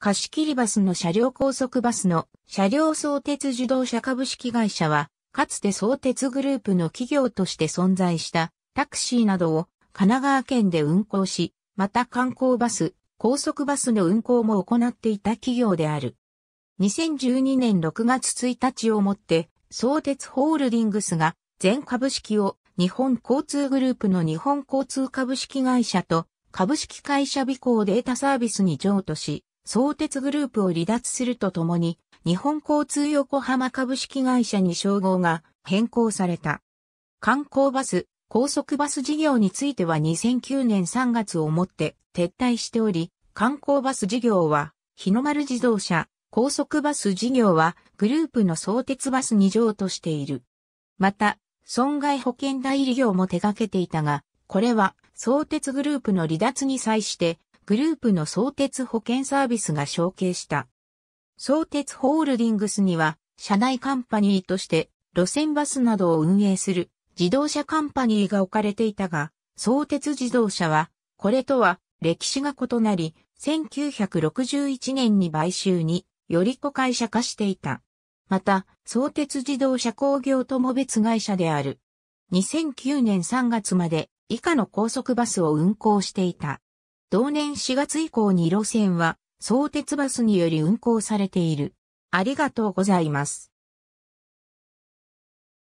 貸切バスの車両高速バスの車両相鉄自動車株式会社は、かつて相鉄グループの企業として存在したタクシーなどを神奈川県で運行し、また観光バス、高速バスの運行も行っていた企業である。2012年6月1日をもって、相鉄ホールディングスが全株式を日本交通グループの日本交通株式会社と株式会社備行データサービスに譲渡し、相鉄グループを離脱するとともに、日本交通横浜株式会社に称号が変更された。観光バス、高速バス事業については2009年3月をもって撤退しており、観光バス事業は日の丸自動車、高速バス事業はグループの相鉄バス2乗としている。また、損害保険代理業も手掛けていたが、これは相鉄グループの離脱に際してグループの相鉄保険サービスが承継した。相鉄ホールディングスには、社内カンパニーとして路線バスなどを運営する自動車カンパニーが置かれていたが、相鉄自動車は、これとは歴史が異なり、1961年に買収により子会社化していた。また、相鉄自動車工業とも別会社である。2009年3月まで以下の高速バスを運行していた。同年4月以降に路線は相鉄バスにより運行されている。ありがとうございます。